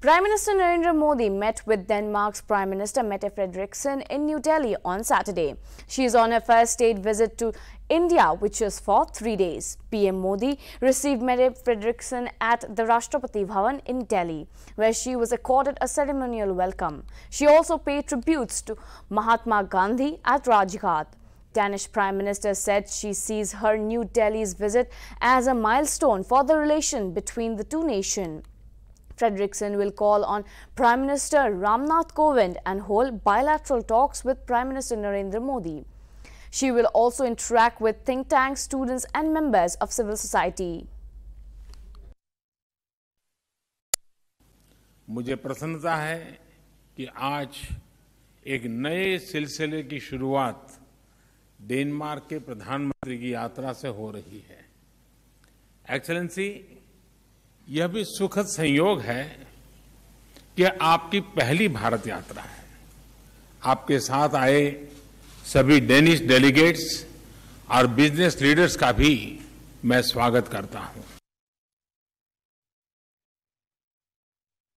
Prime Minister Narendra Modi met with Denmark's Prime Minister Mette Frederiksen in New Delhi on Saturday. She is on her first state visit to India, which is for three days. PM Modi received Mette Frederiksen at the Rashtrapati Bhavan in Delhi, where she was accorded a ceremonial welcome. She also paid tributes to Mahatma Gandhi at Rajghat. Danish Prime Minister said she sees her New Delhi's visit as a milestone for the relation between the two nations. Fredrickson will call on Prime Minister Ramnath Kovind and hold bilateral talks with Prime Minister Narendra Modi. She will also interact with think tanks, students and members of civil society. मुझे प्रसन्नता है कि आज एक नए सिलसिले की शुरुआत डेनमार्क के प्रधानमंत्री की यात्रा से हो रही है एक्सलेंसी यह भी सुखद संयोग है कि आपकी पहली भारत यात्रा है आपके साथ आए सभी डेनिश डेलीगेट्स और बिजनेस लीडर्स का भी मैं स्वागत करता हूं